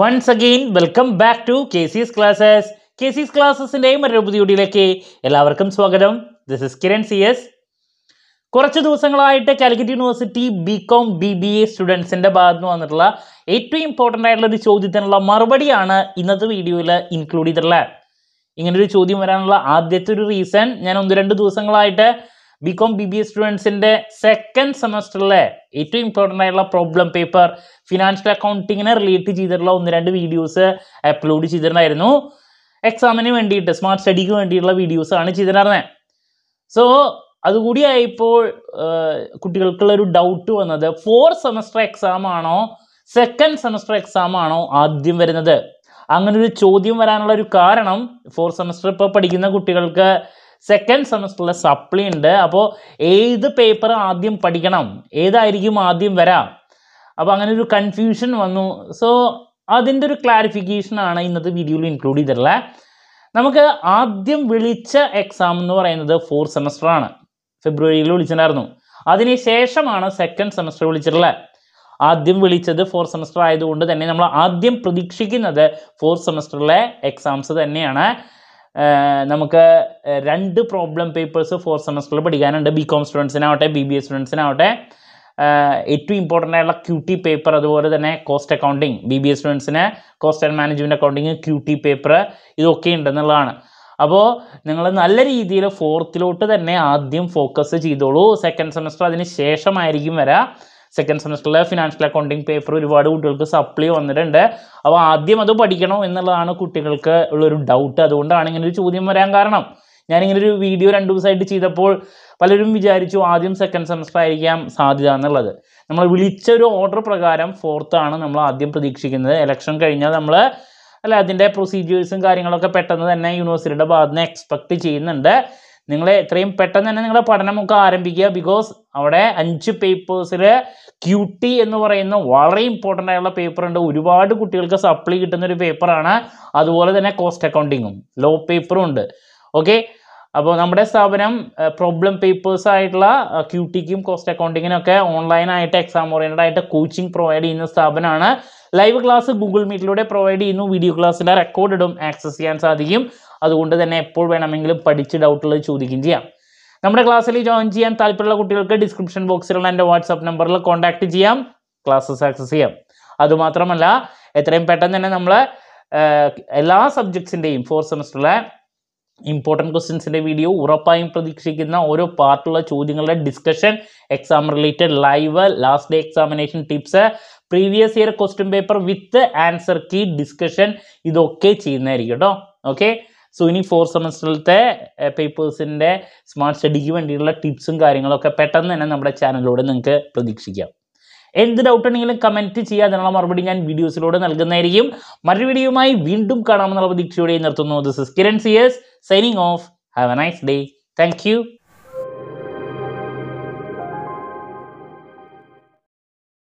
once again welcome back to K C S classes K C S ക്ലാസ്സസിൻ്റെ മറ്റൊരു പുതിയ എല്ലാവർക്കും സ്വാഗതം this is Kiran C S കുറച്ച് ദിവസങ്ങളായിട്ട് Calicut university B com B B A സ്റ്റുഡൻസിൻ്റെ ഭാഗത്ത് നിന്ന് വന്നിട്ടുള്ള ഏറ്റവും ഇമ്പോർട്ടൻ്റ് ആയിട്ടുള്ള ഒരു ചോദ്യത്തിനുള്ള മറുപടിയാണ് ഇന്നത്തെ വീഡിയോയിൽ ഇൻക്ലൂഡ് ചെയ്തിട്ടുള്ളത് ഇങ്ങനൊരു ചോദ്യം വരാനുള്ള ആദ്യത്തെ ഒരു റീസൺ ഞാൻ ഒന്ന് രണ്ട് ദിവസങ്ങളായിട്ട് ബികോം ബി ബി എസ് സ്റ്റുഡൻസിൻ്റെ സെക്കൻഡ് സെമസ്റ്ററിലെ ഏറ്റവും ഇമ്പോർട്ടൻ്റ് ആയിട്ടുള്ള പ്രോബ്ലം പേപ്പർ ഫിനാൻഷ്യൽ അക്കൗണ്ടിങ്ങിനെ റിലേറ്റ് ചെയ്തിട്ടുള്ള ഒന്ന് രണ്ട് വീഡിയോസ് അപ്ലോഡ് ചെയ്തിട്ടുണ്ടായിരുന്നു എക്സാമിന് വേണ്ടിയിട്ട് സ്മാർട്ട് സ്റ്റഡിക്ക് വേണ്ടിയിട്ടുള്ള വീഡിയോസ് ആണ് ചെയ്തിട്ടുണ്ടായിരുന്നത് സോ അതുകൂടിയായപ്പോൾ കുട്ടികൾക്കുള്ള ഒരു ഡൗട്ട് വന്നത് ഫോർ സെമസ്റ്റർ എക്സാം ആണോ സെക്കൻഡ് സെമസ്റ്റർ എക്സാം ആണോ ആദ്യം വരുന്നത് അങ്ങനെ ഒരു ചോദ്യം വരാനുള്ള ഒരു കാരണം ഫോർ സെമസ്റ്റർ ഇപ്പോൾ പഠിക്കുന്ന കുട്ടികൾക്ക് സെക്കൻഡ് സെമസ്റ്ററിലെ സപ്ലി ഉണ്ട് അപ്പോൾ ഏത് പേപ്പർ ആദ്യം പഠിക്കണം ഏതായിരിക്കും ആദ്യം വരാം അപ്പോൾ അങ്ങനെ ഒരു കൺഫ്യൂഷൻ വന്നു സോ അതിൻ്റെ ഒരു ക്ലാരിഫിക്കേഷനാണ് ഇന്നത്തെ വീഡിയോയിൽ ഇൻക്ലൂഡ് ചെയ്തിട്ടുള്ളത് നമുക്ക് ആദ്യം വിളിച്ച എക്സാം എന്ന് പറയുന്നത് ഫോർ സെമസ്റ്ററാണ് ഫെബ്രുവരിയിൽ വിളിച്ചിട്ടുണ്ടായിരുന്നു അതിനുശേഷമാണ് സെക്കൻഡ് സെമസ്റ്റർ വിളിച്ചിട്ടുള്ളത് ആദ്യം വിളിച്ചത് ഫോർ സെമസ്റ്റർ ആയതുകൊണ്ട് തന്നെ നമ്മൾ ആദ്യം പ്രതീക്ഷിക്കുന്നത് ഫോർ സെമസ്റ്ററിലെ എക്സാംസ് തന്നെയാണ് നമുക്ക് രണ്ട് പ്രോബ്ലം പേപ്പേഴ്സ് ഫോർ സെമസ്റ്ററിൽ പഠിക്കാനുണ്ട് ബി കോം സ്റ്റുഡൻസിനാവട്ടെ ബി ബി എ സ്റ്റുഡൻസിനാവട്ടെ ഏറ്റവും ഇമ്പോർട്ടൻ്റ് ആയിട്ടുള്ള ക്യൂ ടി പേപ്പർ അതുപോലെ തന്നെ cost accounting B B A സ്റ്റുഡൻസിന് cost and management accounting Q T paper ഇതൊക്കെ ഉണ്ടെന്നുള്ളതാണ് അപ്പോൾ നിങ്ങൾ നല്ല രീതിയിൽ ഫോർത്തിലോട്ട് തന്നെ ആദ്യം ഫോക്കസ് ചെയ്തോളൂ സെക്കൻഡ് സെമസ്റ്റർ അതിന് ശേഷമായിരിക്കും വരാം സെക്കൻഡ് സെമസ്റ്ററിലെ ഫിനാൻഷ്യൽ അക്കൗണ്ടിങ് പേപ്പർ ഒരുപാട് കുട്ടികൾക്ക് സപ്ലി വന്നിട്ടുണ്ട് അപ്പോൾ ആദ്യം അത് പഠിക്കണം എന്നുള്ളതാണ് കുട്ടികൾക്ക് ഉള്ളൊരു ഡൗട്ട് അതുകൊണ്ടാണ് ഇങ്ങനെ ഒരു ചോദ്യം വരാൻ കാരണം ഞാനിങ്ങനെ ഒരു വീഡിയോ രണ്ട് ദിവസമായിട്ട് ചെയ്തപ്പോൾ പലരും വിചാരിച്ചു ആദ്യം സെക്കൻഡ് സെമസ്റ്റർ ആയിരിക്കാം സാധ്യത എന്നുള്ളത് നമ്മൾ വിളിച്ച ഒരു ഓർഡർ പ്രകാരം ഫോർത്ത് ആണ് നമ്മൾ ആദ്യം പ്രതീക്ഷിക്കുന്നത് ഇലക്ഷൻ കഴിഞ്ഞാൽ നമ്മൾ അല്ല അതിൻ്റെ പ്രൊസീജിയേഴ്സും കാര്യങ്ങളൊക്കെ പെട്ടെന്ന് തന്നെ യൂണിവേഴ്സിറ്റിയുടെ ഭാഗത്ത് നിന്ന് എക്സ്പെക്ട് ചെയ്യുന്നുണ്ട് നിങ്ങൾ എത്രയും പെട്ടെന്ന് തന്നെ നിങ്ങളുടെ പഠനമൊക്കെ ആരംഭിക്കുക ബിക്കോസ് അവിടെ അഞ്ച് പേപ്പേഴ്സിൽ ക്യൂ ടി എന്ന് പറയുന്ന വളരെ ഇമ്പോർട്ടൻ്റ് ആയിട്ടുള്ള പേപ്പർ ഉണ്ട് ഒരുപാട് കുട്ടികൾക്ക് സപ്ലി കിട്ടുന്ന ഒരു പേപ്പറാണ് അതുപോലെ തന്നെ കോസ്റ്റ് അക്കൗണ്ടിങ്ങും ലോ പേപ്പറും ഉണ്ട് ഓക്കെ അപ്പോൾ നമ്മുടെ സ്ഥാപനം പ്രോബ്ലം പേപ്പേഴ്സ് ആയിട്ടുള്ള ക്യൂ ടിക്കും കോസ്റ്റ് ഒക്കെ ഓൺലൈനായിട്ട് എക്സാം ഓറിയൻറ്റഡ് ആയിട്ട് കോച്ചിങ് പ്രൊവൈഡ് ചെയ്യുന്ന സ്ഥാപനമാണ് ലൈവ് ക്ലാസ് ഗൂഗിൾ മീറ്റിലൂടെ പ്രൊവൈഡ് ചെയ്യുന്നു വീഡിയോ ക്ലാസ്സിൻ്റെ റെക്കോർഡ് ഇടും ആക്സസ് ചെയ്യാൻ സാധിക്കും അതുകൊണ്ട് തന്നെ എപ്പോൾ വേണമെങ്കിലും പഠിച്ച് ഡൗട്ടുള്ളത് ചോദിക്കുകയും ചെയ്യാം നമ്മുടെ ക്ലാസ്സിൽ ജോയിൻ ചെയ്യാൻ താല്പര്യമുള്ള കുട്ടികൾക്ക് ഡിസ്ക്രിപ്ഷൻ ബോക്സിലുള്ള എൻ്റെ വാട്സപ്പ് നമ്പറിൽ കോൺടാക്ട് ചെയ്യാം ക്ലാസ്സസ് ആക്സസ് ചെയ്യാം അതുമാത്രമല്ല എത്രയും പെട്ടെന്ന് തന്നെ നമ്മൾ എല്ലാ സബ്ജക്ട്സിൻ്റെയും ഫോർ സെമസ്റ്ററിലെ ഇമ്പോർട്ടൻറ്റ് ക്വസ്റ്റ്യൻസിൻ്റെ വീഡിയോ ഉറപ്പായും പ്രതീക്ഷിക്കുന്ന ഓരോ പാർട്ടുള്ള ചോദ്യങ്ങളുടെ discussion exam related live last day examination tips previous year question paper with answer key discussion ഇതൊക്കെ ചെയ്യുന്നതായിരിക്കും കേട്ടോ ഓക്കെ സോ ഇനി ഫോർ സെമസ്റ്ററിലത്തെ പേപ്പേഴ്സിൻ്റെ സ്മാർട്ട് സ്റ്റഡിക്ക് വേണ്ടിയിട്ടുള്ള ടിപ്സും കാര്യങ്ങളൊക്കെ പെട്ടെന്ന് തന്നെ നമ്മുടെ ചാനലിലൂടെ നിങ്ങൾക്ക് പ്രതീക്ഷിക്കാം എന്ത് ഡൗട്ട് ഉണ്ടെങ്കിലും കമൻറ്റ് ചെയ്യുക അതിനുള്ള മറുപടി ഞാൻ വീഡിയോസിലൂടെ നൽകുന്നതായിരിക്കും മറ്റൊരു വീഡിയോയുമായി വീണ്ടും കാണാമെന്നുള്ള പ്രതീക്ഷയോടെ നിർത്തുന്നു ദിസ് ഇസ് കിരൺ സിയേഴ്സ് signing off have a nice day thank